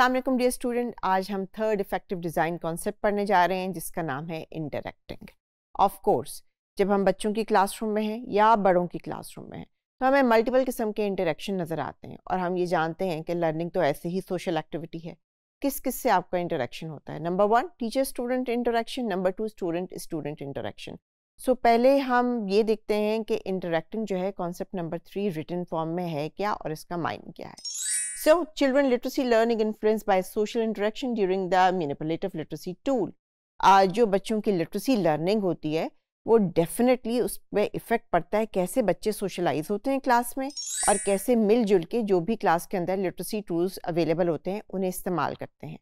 Aslam dear student आज हम third effective design concept पढ़ने जा रहे हैं जिसका नाम है इंटरेक्टिंग ऑफ कोर्स जब हम बच्चों की क्लासरूम में हैं या बड़ों की क्लासरूम में हैं तो हमें मल्टीपल किस्म के इंटरेक्शन नज़र आते हैं और हम ये जानते हैं कि लर्निंग तो ऐसे ही सोशल एक्टिविटी है किस किस से आपका इंटरेक्शन होता है number one teacher student interaction number two student student interaction so पहले हम ये देखते हैं कि इंटरेक्टिंग जो है concept number three written form में है क्या और इसका माइंड क्या है So, children literacy learning influenced by social interaction during the manipulative literacy tool. आज uh, जो बच्चों की literacy लर्निंग होती है वो डेफिनेटली उस पर इफ़ेक्ट पड़ता है कैसे बच्चे सोशलाइज होते हैं क्लास में और कैसे मिलजुल के जो भी क्लास के अंदर लिटरेसी टूल्स अवेलेबल होते हैं उन्हें इस्तेमाल करते हैं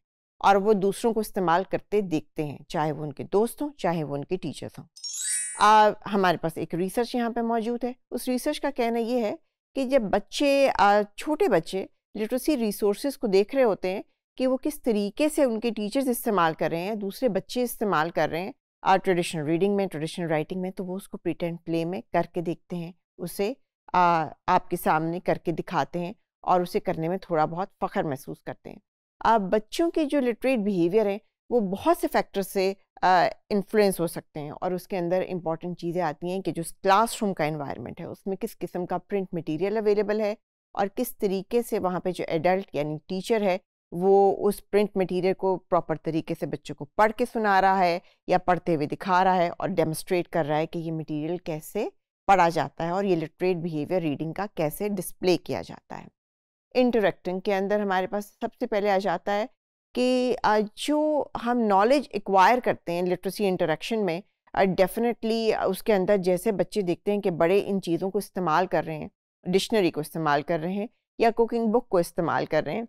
और वो दूसरों को इस्तेमाल करते देखते हैं चाहे वो उनके दोस्त हों चाहे वो उनके टीचर्स हों uh, हमारे पास एक रिसर्च यहाँ पर मौजूद है उस रिसर्च का कहना ये है कि जब बच्चे आ, uh, छोटे बच्चे लिटरेसी रिसोर्सेज को देख रहे होते हैं कि वो किस तरीके से उनके टीचर्स इस्तेमाल कर रहे हैं दूसरे बच्चे इस्तेमाल कर रहे हैं आर ट्रेडिशनल रीडिंग में ट्रेडिशनल राइटिंग में तो वो उसको एंड प्ले में करके देखते हैं उसे आ, आपके सामने करके दिखाते हैं और उसे करने में थोड़ा बहुत फ़ख्र महसूस करते हैं अब बच्चों के जो लिटरेट बिहेवियर हैं वो बहुत से फैक्टर से इन्फ्लुएंस हो सकते हैं और उसके अंदर इम्पॉर्टेंट चीज़ें आती हैं कि जो क्लासरूम का इन्वायरमेंट है उसमें किस किस्म का प्रिंट मटेरियल अवेलेबल है और किस तरीके से वहाँ पे जो एडल्ट यानी टीचर है वो उस प्रिंट मटेरियल को प्रॉपर तरीके से बच्चों को पढ़ के सुना रहा है या पढ़ते हुए दिखा रहा है और डेमोस्ट्रेट कर रहा है कि ये मटेरियल कैसे पढ़ा जाता है और ये लिटरेट बिहेवियर रीडिंग का कैसे डिस्प्ले किया जाता है इंटरेक्टिंग के अंदर हमारे पास सबसे पहले आ जाता है कि जो हम नॉलेज एक्वायर करते हैं लिटरेसी इंटरेक्शन में डेफिनेटली उसके अंदर जैसे बच्चे देखते हैं कि बड़े इन चीज़ों को इस्तेमाल कर रहे हैं डिक्शनरी को इस्तेमाल कर रहे हैं या कुकिंग बुक को इस्तेमाल कर रहे हैं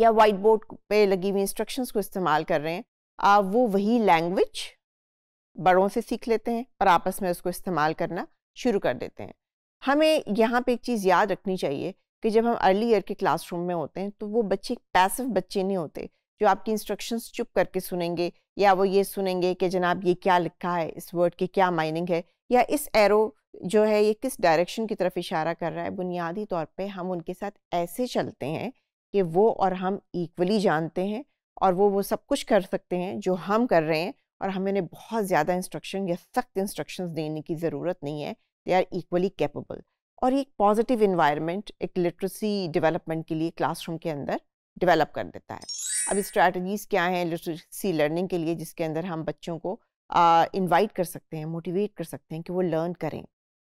या वाइट बोर्ड पे लगी हुई इंस्ट्रक्शंस को इस्तेमाल कर रहे हैं आप वो वही लैंग्वेज बड़ों से सीख लेते हैं और आपस में उसको इस्तेमाल करना शुरू कर देते हैं हमें यहाँ पे एक चीज़ याद रखनी चाहिए कि जब हम अर्ली ईयर के क्लासरूम में होते हैं तो वो बच्चे पैसिव बच्चे नहीं होते जो आपकी इंस्ट्रक्शंस चुप करके सुनेंगे या वो ये सुनेंगे कि जनाब ये क्या लिखा है इस वर्ड की क्या माइनिंग है या इस एरो जो है ये किस डायरेक्शन की तरफ इशारा कर रहा है बुनियादी तौर पे हम उनके साथ ऐसे चलते हैं कि वो और हम इक्वली जानते हैं और वो वो सब कुछ कर सकते हैं जो हम कर रहे हैं और हमें उन्हें बहुत ज़्यादा इंस्ट्रक्शन या सख्त इंस्ट्रक्शंस देने की ज़रूरत नहीं है दे आर इक्वली कैपेबल और ये एक पॉजिटिव इन्वायरमेंट एक लिटरेसी डेवलपमेंट के लिए क्लासरूम के अंदर डिवेलप कर देता है अब स्ट्रैटीज़ क्या हैं लिटरेसी लर्निंग के लिए जिसके अंदर हम बच्चों को इन्वाइट कर सकते हैं मोटिवेट कर सकते हैं कि वो लर्न करें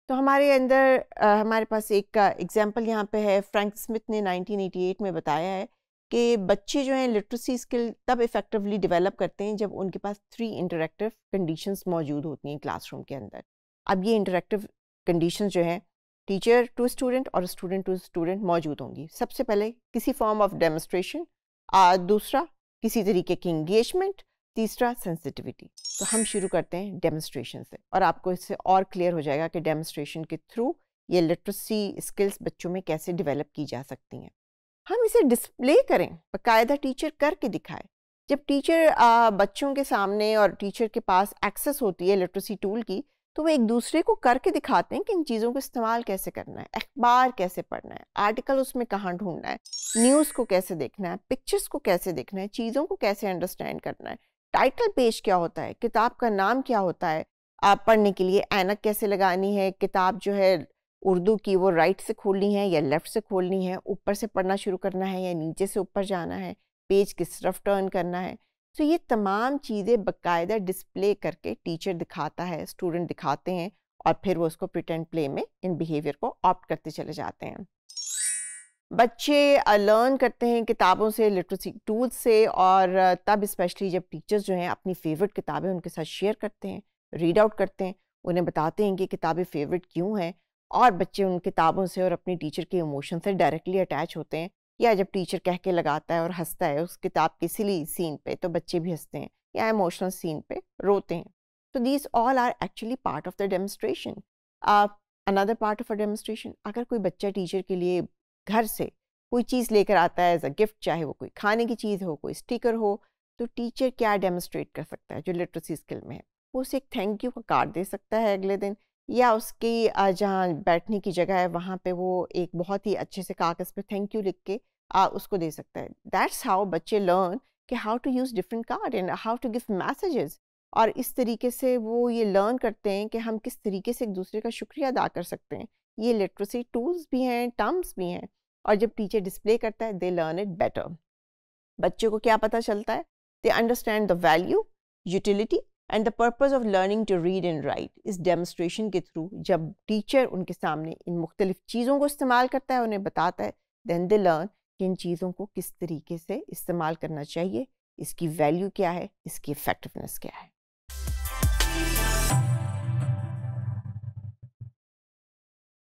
तो हमारे अंदर आ, हमारे पास एक एग्जाम्पल यहाँ पे है फ्रैंक स्मिथ ने 1988 में बताया है कि बच्चे जो हैं लिटरेसी स्किल तब इफ़ेक्टिवली डेवलप करते हैं जब उनके पास थ्री इंटरेक्टिव कंडीशंस मौजूद होती हैं क्लासरूम के अंदर अब ये इंटरेक्टिव कंडीशंस जो हैं टीचर टू स्टूडेंट और स्टूडेंट टू स्टूडेंट मौजूद होंगी सबसे पहले किसी फॉर्म ऑफ डेमोस्ट्रेशन दूसरा किसी तरीके की इंगेजमेंट तीसरा सेंसिटिविटी तो हम शुरू करते हैं डेमोस्ट्रेशन से और आपको इससे और क्लियर हो जाएगा कि डेमोस्ट्रेशन के थ्रू ये लिटरेसी स्किल्स बच्चों में कैसे डेवलप की जा सकती हैं हम इसे डिस्प्ले करें बाकायदा टीचर करके दिखाए जब टीचर आ, बच्चों के सामने और टीचर के पास एक्सेस होती है लिटरेसी टूल की तो वो एक दूसरे को करके दिखाते हैं कि इन चीज़ों को इस्तेमाल कैसे करना है अखबार कैसे पढ़ना है आर्टिकल उसमें कहाँ ढूंढना है न्यूज़ को कैसे देखना है पिक्चर्स को कैसे देखना है चीज़ों को कैसे अंडरस्टैंड करना है टाइटल पेज क्या होता है किताब का नाम क्या होता है आप पढ़ने के लिए ऐनक कैसे लगानी है किताब जो है उर्दू की वो राइट से खोलनी है या लेफ़्ट से खोलनी है ऊपर से पढ़ना शुरू करना है या नीचे से ऊपर जाना है पेज किस तरफ टर्न करना है तो ये तमाम चीज़ें बकायदा डिस्प्ले करके टीचर दिखाता है स्टूडेंट दिखाते हैं और फिर वो उसको प्रिटेंट प्ले में इन बिहेवियर को ऑप्ट करते चले जाते हैं बच्चे लर्न करते हैं किताबों से लिटरेसी टूल से और तब स्पेशली जब टीचर्स जो हैं अपनी फेवरेट किताबें उनके साथ शेयर करते हैं रीड आउट करते हैं उन्हें बताते हैं कि किताबें फेवरेट क्यों हैं और बच्चे उन किताबों से और अपनी टीचर के इमोशन से डायरेक्टली अटैच होते हैं या जब टीचर कह के लगाता है और हंसता है उस किताब के सिली सीन पे तो बच्चे भी हंसते हैं या इमोशनल सीन पे रोते हैं तो these all are actually part of the demonstration another part of a demonstration अगर कोई बच्चा टीचर के लिए घर से कोई चीज़ लेकर आता है एज अ गिफ्ट चाहे वो कोई खाने की चीज़ हो कोई स्टिकर हो तो टीचर क्या डेमोस्ट्रेट कर सकता है जो लिटरेसी स्किल में है वो उसे एक थैंक यू का कार्ड दे सकता है अगले दिन या उसकी जहाँ बैठने की जगह है वहाँ पे वो एक बहुत ही अच्छे से कागज़ पे थैंक यू लिख के आ, उसको दे सकता है दैट्स हाउ बच्चे लर्न कि how to use different card and how to give messages और इस तरीके से वो ये लर्न करते हैं कि हम किस तरीके से एक दूसरे का शुक्रिया अदा कर सकते हैं ये लिटरेसी टूल्स भी हैं टर्म्स भी हैं और जब टीचर डिस्प्ले करता है दे लर्न इट बेटर बच्चों को क्या पता चलता है they understand the value utility and the purpose of learning to read and write इस डेमोस्ट्रेशन के थ्रू जब टीचर उनके सामने इन मुख्तलिफ चीज़ों को इस्तेमाल करता है उन्हें बताता है दैन दे लर्न कि इन चीज़ों को किस तरीके से इस्तेमाल करना चाहिए इसकी वैल्यू क्या है इसकी इफ़ेक्टिवनेस क्या है